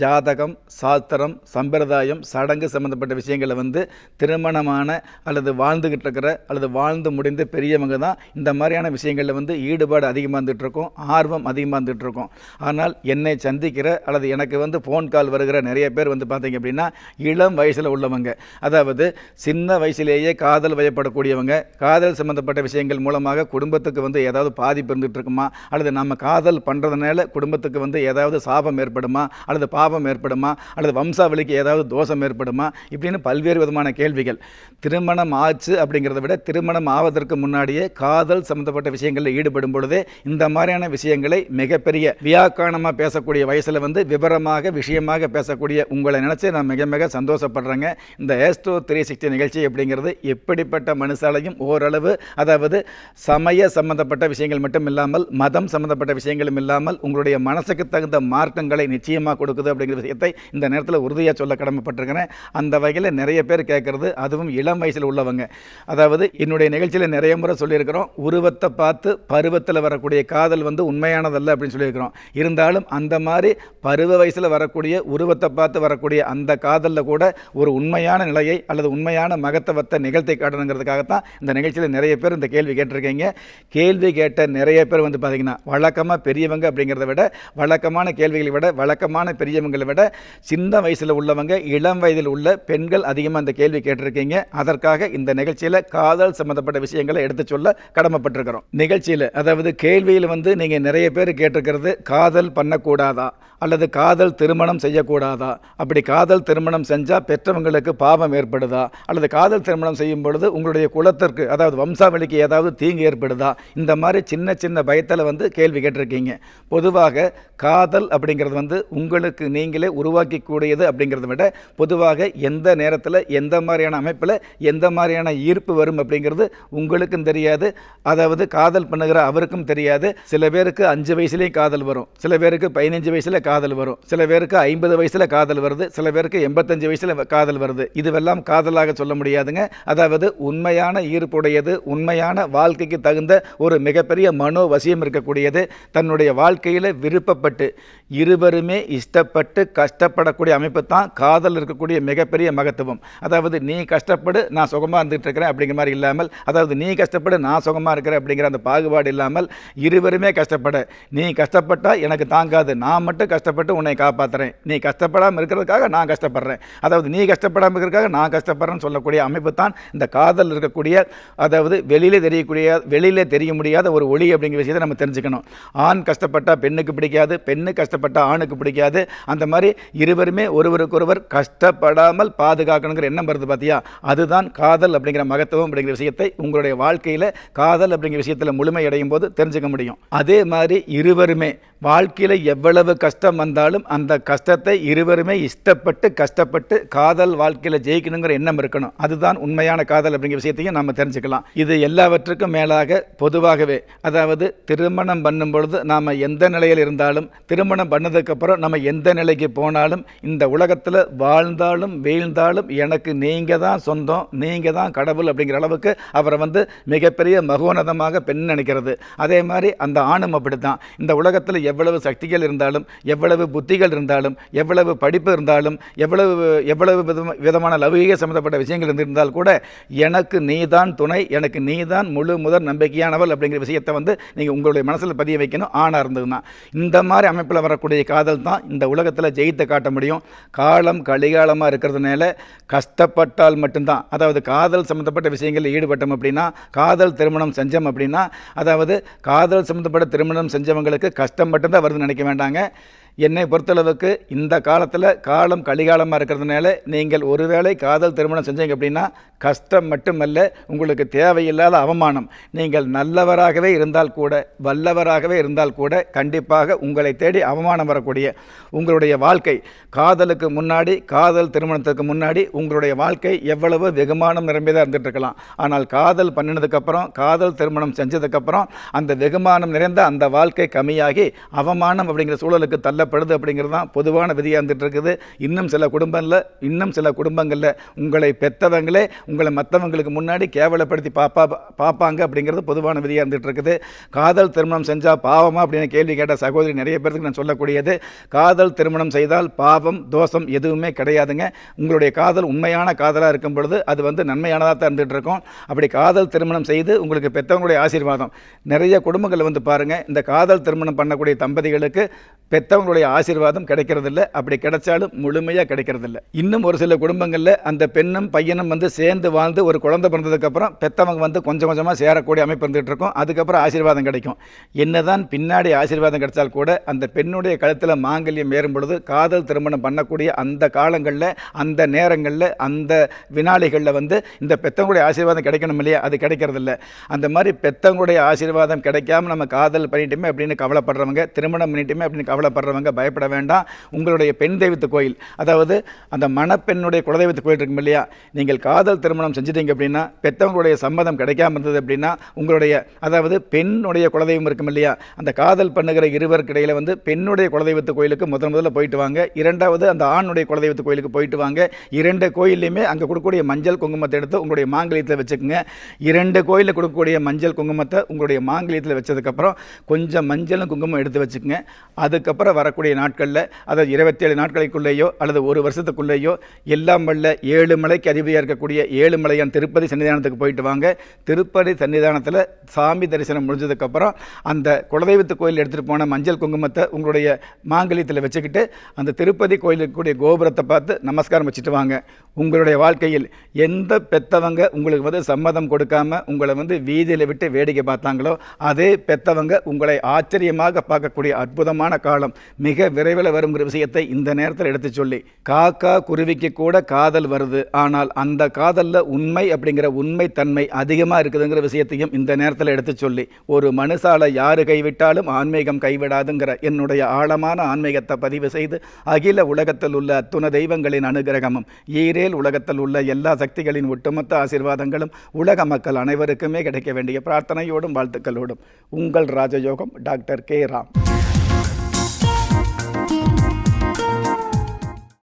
ஜாதகம் சாஸ்திரம் சம்பிரதாயம் சடங்கு சம்மந்தப்பட்ட விஷயங்களை வந்து திருமணமான அல்லது வாழ்ந்துக்கிட்டு இருக்கிற அல்லது வாழ்ந்து முடிந்த பெரியவங்க தான் இந்த மாதிரியான விஷயங்களில் வந்து ஈடுபாடு அதிகமாக இருந்துகிட்ருக்கோம் ஆர்வம் அதிகமாக இருந்துகிட்ருக்கோம் ஆனால் என்னை சந்திக்கிற அல்லது எனக்கு வந்து ஃபோன் கால் வருகிற நிறைய பேர் வந்து பார்த்திங்க அப்படின்னா இளம் வயசில் உள்ளவங்க அதாவது சின்ன வயசுலேயே காதல் வயப்படக்கூடியவங்க காதல் சம்மந்தப்பட்ட விஷயங்கள் மூலமாக குடும்பத்துக்கு வந்து ஏதாவது பாதிப்பு இருந்துகிட்ருக்குமா அல்லது நம்ம காதல் பண்ணுறதுனால குடும்பத்துக்கு வந்து ஏதாவது சாபம் ஏற்படுமா அல்லது பாபம் ஏற்படுமா அல்லது வம்சாவளிக்கு ஏதாவது தோஷம் ஏற்படுமா இப்படின்னு பல்வேறு விதமான கேள்விகள் திருமணம் ஆச்சு அப்படிங்கிறத விட திருமணம் ஆவதற்கு முன்னாடியே காதல் சம்மந்தப்பட்ட விஷயங்களில் ஈடுபடும் பொழுதே இந்த மாதிரியான விஷயங்களை மிகப்பெரிய வியாக்கானமாக பேசக்கூடிய வயசில் வந்து விவரமாக விஷயமாக பேசக்கூடிய உங்களை நினச்சி நான் மிக மிக சந்தோஷப்படுறேங்க இந்த ஏஸ்டோ த்ரீ சிக்ஸ்டி நிகழ்ச்சி அப்படிங்கிறது எப்படிப்பட்ட மனுஷாலையும் ஓரளவு அதாவது சமய சம்மந்தப்பட்ட விஷயங்கள் மட்டும் இல்லாமல் மதம் சம்மந்தப்பட்ட விஷயங்களும் இல்லாமல் உங்களுடைய மனசுக்கு தகுந்த மார்க்கங்களை நிச்சயமாக கொடுக்குது போகுது அப்படிங்கிற விஷயத்தை இந்த நேரத்தில் உறுதியாக சொல்ல கடமைப்பட்டிருக்கிறேன் அந்த வகையில் நிறைய பேர் கேட்குறது அதுவும் இளம் வயசில் உள்ளவங்க அதாவது என்னுடைய நிகழ்ச்சியில் நிறைய முறை சொல்லியிருக்கிறோம் உருவத்தை பார்த்து பருவத்தில் வரக்கூடிய காதல் வந்து உண்மையானதல்ல அப்படின்னு சொல்லியிருக்கிறோம் இருந்தாலும் அந்த மாதிரி பருவ வயசில் வரக்கூடிய உருவத்தை பார்த்து வரக்கூடிய அந்த காதலில் கூட ஒரு உண்மையான நிலையை அல்லது உண்மையான மகத்துவத்தை நிகழ்த்தி காட்டணுங்கிறதுக்காகத்தான் இந்த நிகழ்ச்சியில் நிறைய பேர் இந்த கேள்வி கேட்டிருக்கீங்க கேள்வி கேட்ட நிறைய பேர் வந்து பார்த்தீங்கன்னா வழக்கமாக பெரியவங்க அப்படிங்கிறத விட வழக்கமான கேள்விகளை விட வழக்கமான பெரிய பெரியவங்களை விட சின்ன வயசில் உள்ளவங்க இளம் வயதில் உள்ள பெண்கள் அதிகமாக அந்த கேள்வி கேட்டிருக்கீங்க அதற்காக இந்த நிகழ்ச்சியில் காதல் சம்மந்தப்பட்ட விஷயங்களை எடுத்து சொல்ல கடமைப்பட்டிருக்கிறோம் நிகழ்ச்சியில் அதாவது கேள்வியில் வந்து நீங்கள் நிறைய பேர் கேட்டிருக்கிறது காதல் பண்ணக்கூடாதா அல்லது காதல் திருமணம் செய்யக்கூடாதா அப்படி காதல் திருமணம் செஞ்சால் பெற்றவங்களுக்கு பாவம் ஏற்படுதா அல்லது காதல் திருமணம் செய்யும் பொழுது உங்களுடைய குலத்திற்கு அதாவது வம்சாவளிக்கு ஏதாவது தீங்கு ஏற்படுதா இந்த மாதிரி சின்ன சின்ன பயத்தில் வந்து கேள்வி கேட்டிருக்கீங்க பொதுவாக காதல் அப்படிங்கிறது வந்து உங்களுக்கு உங்களுக்கு நீங்களே உருவாக்கி கூடியது அப்படிங்கிறத விட பொதுவாக எந்த நேரத்தில் எந்த மாதிரியான அமைப்பில் எந்த மாதிரியான ஈர்ப்பு வரும் அப்படிங்கிறது உங்களுக்கும் தெரியாது அதாவது காதல் பண்ணுகிற அவருக்கும் தெரியாது சில பேருக்கு அஞ்சு வயசுலேயும் காதல் வரும் சில பேருக்கு பதினஞ்சு வயசில் காதல் வரும் சில பேருக்கு ஐம்பது வயசில் காதல் வருது சில பேருக்கு எண்பத்தஞ்சு வயசில் காதல் வருது இதுவெல்லாம் காதலாக சொல்ல முடியாதுங்க அதாவது உண்மையான ஈர்ப்புடையது உண்மையான வாழ்க்கைக்கு தகுந்த ஒரு மிகப்பெரிய மனோ வசியம் இருக்கக்கூடியது தன்னுடைய வாழ்க்கையில் விருப்பப்பட்டு இருவருமே இஷ்ட கஷ்டப்பட்டு கஷ்டப்படக்கூடிய அமைப்பு தான் காதல் இருக்கக்கூடிய மிகப்பெரிய மகத்துவம் அதாவது நீ கஷ்டப்படு நான் சுகமாக இருந்துகிட்டு இருக்கிறேன் அப்படிங்கிற மாதிரி இல்லாமல் அதாவது நீ கஷ்டப்படு நான் சுகமாக இருக்கிறேன் அப்படிங்கிற அந்த பாகுபாடு இல்லாமல் இருவருமே கஷ்டப்பட நீ கஷ்டப்பட்டால் எனக்கு தாங்காது நான் மட்டும் கஷ்டப்பட்டு உன்னை காப்பாற்றுறேன் நீ கஷ்டப்படாமல் இருக்கிறதுக்காக நான் கஷ்டப்படுறேன் அதாவது நீ கஷ்டப்படாமல் இருக்கிறதுக்காக நான் கஷ்டப்படுறேன்னு சொல்லக்கூடிய அமைப்பு தான் இந்த காதல் இருக்கக்கூடிய அதாவது வெளியிலே தெரியக்கூடிய வெளியிலே தெரிய முடியாத ஒரு ஒளி அப்படிங்கிற விஷயத்தை நம்ம தெரிஞ்சுக்கணும் ஆண் கஷ்டப்பட்டால் பெண்ணுக்கு பிடிக்காது பெண்ணு கஷ்டப்பட்டால் ஆணுக்கு பிடிக்காது அந்த மாதிரி இருவருமே ஒருவருக்கொருவர் கஷ்டப்படாமல் பாதுகாக்கணுங்கிற எண்ணம் வருது பார்த்தியா அதுதான் காதல் அப்படிங்கிற மகத்துவம் அப்படிங்கிற விஷயத்தை உங்களுடைய வாழ்க்கையில் காதல் அப்படிங்கிற விஷயத்தில் முழுமையடையும் போது தெரிஞ்சுக்க முடியும் அதே மாதிரி இருவருமே வாழ்க்கையில் எவ்வளவு கஷ்டம் வந்தாலும் அந்த கஷ்டத்தை இருவருமே இஷ்டப்பட்டு கஷ்டப்பட்டு காதல் வாழ்க்கையில் ஜெயிக்கணுங்கிற எண்ணம் இருக்கணும் அதுதான் உண்மையான காதல் அப்படிங்கிற விஷயத்தையும் நம்ம தெரிஞ்சுக்கலாம் இது எல்லாவற்றுக்கும் மேலாக பொதுவாகவே அதாவது திருமணம் பண்ணும் பொழுது நாம் எந்த நிலையில் இருந்தாலும் திருமணம் பண்ணதுக்கப்புறம் நம்ம எந்த நிலைக்கு போனாலும் இந்த உலகத்தில் வாழ்ந்தாலும் வீழ்ந்தாலும் எனக்கு நீங்கள் தான் சொந்தம் நீங்கள் தான் கடவுள் அப்படிங்கிற அளவுக்கு அவரை வந்து மிகப்பெரிய மகோனதமாக பெண் நினைக்கிறது அதே மாதிரி அந்த ஆணும் அப்படி தான் இந்த உலகத்தில் எவ்வளவு சக்திகள் இருந்தாலும் எவ்வளவு புத்திகள் இருந்தாலும் எவ்வளவு படிப்பு இருந்தாலும் எவ்வளவு எவ்வளவு விதமான லௌகிக சம்மந்தப்பட்ட விஷயங்கள் இருந்திருந்தால் கூட எனக்கு நீ தான் துணை எனக்கு நீ தான் முழு முதல் நம்பிக்கையானவள் அப்படிங்கிற விஷயத்தை வந்து நீங்கள் உங்களுடைய மனசில் பதிய வைக்கணும் ஆணாக இருந்ததுன்னா இந்த மாதிரி அமைப்பில் வரக்கூடிய காதல் தான் இந்த உலக உலகத்தில் ஜெயித்த காட்ட முடியும் காலம் கலிகாலமாக இருக்கிறதுனால கஷ்டப்பட்டால் மட்டும்தான் அதாவது காதல் சம்மந்தப்பட்ட விஷயங்களில் ஈடுபட்டோம் அப்படின்னா காதல் திருமணம் செஞ்சோம் அப்படின்னா அதாவது காதல் சம்மந்தப்பட்ட திருமணம் செஞ்சவங்களுக்கு கஷ்டம் மட்டும்தான் வருதுன்னு நினைக்க வேண்டாங்க என்னை பொறுத்தளவுக்கு இந்த காலத்தில் காலம் கலிகாலமாக இருக்கிறதுனால நீங்கள் ஒருவேளை காதல் திருமணம் செஞ்சீங்க அப்படின்னா கஷ்டம் மட்டுமல்ல உங்களுக்கு தேவையில்லாத அவமானம் நீங்கள் நல்லவராகவே இருந்தால் கூட வல்லவராகவே இருந்தால் கூட கண்டிப்பாக உங்களை தேடி அவமானம் வரக்கூடிய உங்களுடைய வாழ்க்கை காதலுக்கு முன்னாடி காதல் திருமணத்துக்கு முன்னாடி உங்களுடைய வாழ்க்கை எவ்வளவு வெகுமானம் நிரம்பியதாக இருந்துகிட்டு இருக்கலாம் ஆனால் காதல் பண்ணினதுக்கப்புறம் காதல் திருமணம் செஞ்சதுக்கப்புறம் அந்த வெகுமானம் நிறைந்த அந்த வாழ்க்கை கம்மியாகி அவமானம் அப்படிங்கிற சூழலுக்கு தள்ள கொள்ளப்படுது அப்படிங்கிறது தான் பொதுவான விதியாக இருந்துகிட்டு இருக்குது இன்னும் சில குடும்பங்களில் இன்னும் சில குடும்பங்களில் உங்களை பெற்றவங்களே உங்களை மற்றவங்களுக்கு முன்னாடி கேவலப்படுத்தி பாப்பா பார்ப்பாங்க அப்படிங்கிறது பொதுவான விதியாக இருந்துகிட்டு இருக்குது காதல் திருமணம் செஞ்சால் பாவமா அப்படின்னு கேள்வி கேட்ட சகோதரி நிறைய பேருக்கு நான் சொல்லக்கூடியது காதல் திருமணம் செய்தால் பாவம் தோஷம் எதுவுமே கிடையாதுங்க உங்களுடைய காதல் உண்மையான காதலாக இருக்கும் பொழுது அது வந்து நன்மையானதாக தான் இருந்துகிட்டு இருக்கும் அப்படி காதல் திருமணம் செய்து உங்களுக்கு பெற்றவங்களுடைய ஆசீர்வாதம் நிறைய குடும்பங்கள் வந்து பாருங்கள் இந்த காதல் திருமணம் பண்ணக்கூடிய தம்பதிகளுக்கு பெற்றவங்களுடைய பெற்றோருடைய ஆசீர்வாதம் கிடைக்கிறதில்ல அப்படி கிடைச்சாலும் முழுமையாக கிடைக்கிறதில்ல இன்னும் ஒரு சில குடும்பங்களில் அந்த பெண்ணும் பையனும் வந்து சேர்ந்து வாழ்ந்து ஒரு குழந்தை பிறந்ததுக்கப்புறம் பெற்றவங்க வந்து கொஞ்சம் கொஞ்சமாக சேரக்கூடிய அமைப்பு இருந்துகிட்டு இருக்கும் அதுக்கப்புறம் ஆசீர்வாதம் கிடைக்கும் என்னதான் பின்னாடி ஆசீர்வாதம் கிடைச்சால் கூட அந்த பெண்ணுடைய கழுத்தில் மாங்கல்யம் ஏறும் பொழுது காதல் திருமணம் பண்ணக்கூடிய அந்த காலங்களில் அந்த நேரங்களில் அந்த வினாளிகளில் வந்து இந்த பெத்தவங்களுடைய ஆசீர்வாதம் கிடைக்கணும் இல்லையா அது கிடைக்கிறதில்ல அந்த மாதிரி பெத்தவங்களுடைய ஆசீர்வாதம் கிடைக்காம நம்ம காதல் பண்ணிட்டுமே அப்படின்னு கவலைப்படுறவங்க திருமணம் பண்ணிட்டுமே அப்படின்னு கவலைப்படுறவங்க இருக்கிறவங்க பயப்பட வேண்டாம் உங்களுடைய பெண் தெய்வத்து கோயில் அதாவது அந்த மணப்பெண்ணுடைய குலதெய்வத்து கோயில் இருக்கும் இல்லையா நீங்கள் காதல் திருமணம் செஞ்சிட்டீங்க அப்படின்னா பெற்றவங்களுடைய சம்மதம் கிடைக்காம இருந்தது அப்படின்னா உங்களுடைய அதாவது பெண்ணுடைய குலதெய்வம் இருக்கும் இல்லையா அந்த காதல் பண்ணுகிற இருவருக்கு இடையில் வந்து பெண்ணுடைய குலதெய்வத்து கோயிலுக்கு முதல் முதல்ல போயிட்டு வாங்க இரண்டாவது அந்த ஆணுடைய குலதெய்வத்து கோயிலுக்கு போயிட்டு வாங்க இரண்டு கோயிலையுமே அங்கே கொடுக்கக்கூடிய மஞ்சள் குங்குமத்தை எடுத்து உங்களுடைய மாங்கலியத்தில் வச்சுக்கோங்க இரண்டு கோயிலில் கொடுக்கக்கூடிய மஞ்சள் குங்குமத்தை உங்களுடைய மாங்கலியத்தில் வச்சதுக்கப்புறம் கொஞ்சம் மஞ்சளும் குங்குமம் எடுத்து வச்சுக்கோங்க அதுக்கப்புறம் வர வரக்கூடிய நாட்களில் அதாவது இருபத்தேழு நாட்களுக்குள்ளேயோ அல்லது ஒரு வருஷத்துக்குள்ளேயோ எல்லாம் வல்ல ஏழு மலைக்கு அதிபதியாக இருக்கக்கூடிய ஏழு மலையான் திருப்பதி சன்னிதானத்துக்கு போயிட்டு வாங்க திருப்பதி சன்னிதானத்தில் சாமி தரிசனம் முடிஞ்சதுக்கப்புறம் அந்த குலதெய்வத்து கோயில் எடுத்துகிட்டு போன மஞ்சள் குங்குமத்தை உங்களுடைய மாங்கலியத்தில் வச்சுக்கிட்டு அந்த திருப்பதி கோயில் கோபுரத்தை பார்த்து நமஸ்காரம் வச்சுட்டு வாங்க உங்களுடைய வாழ்க்கையில் எந்த பெத்தவங்க உங்களுக்கு வந்து சம்மதம் கொடுக்காம உங்களை வந்து வீதியில் விட்டு வேடிக்கை பார்த்தாங்களோ அதே பெத்தவங்க உங்களை ஆச்சரியமாக பார்க்கக்கூடிய அற்புதமான காலம் மிக விரைவில் வருங்கிற விஷயத்தை இந்த நேரத்தில் எடுத்து சொல்லி காக்கா குருவிக்கு கூட காதல் வருது ஆனால் அந்த காதலில் உண்மை அப்படிங்கிற உண்மை தன்மை அதிகமாக இருக்குதுங்கிற விஷயத்தையும் இந்த நேரத்தில் எடுத்து சொல்லி ஒரு மனுஷாலை யார் கைவிட்டாலும் ஆன்மீகம் கைவிடாதுங்கிற என்னுடைய ஆழமான ஆன்மீகத்தை பதிவு செய்து அகில உலகத்தில் உள்ள அத்துண தெய்வங்களின் அனுகிரகமும் ஈரேல் உலகத்தில் உள்ள எல்லா சக்திகளின் ஒட்டுமொத்த ஆசீர்வாதங்களும் உலக மக்கள் அனைவருக்குமே கிடைக்க வேண்டிய பிரார்த்தனையோடும் வாழ்த்துக்களோடும் உங்கள் ராஜயோகம் டாக்டர் கே ராம்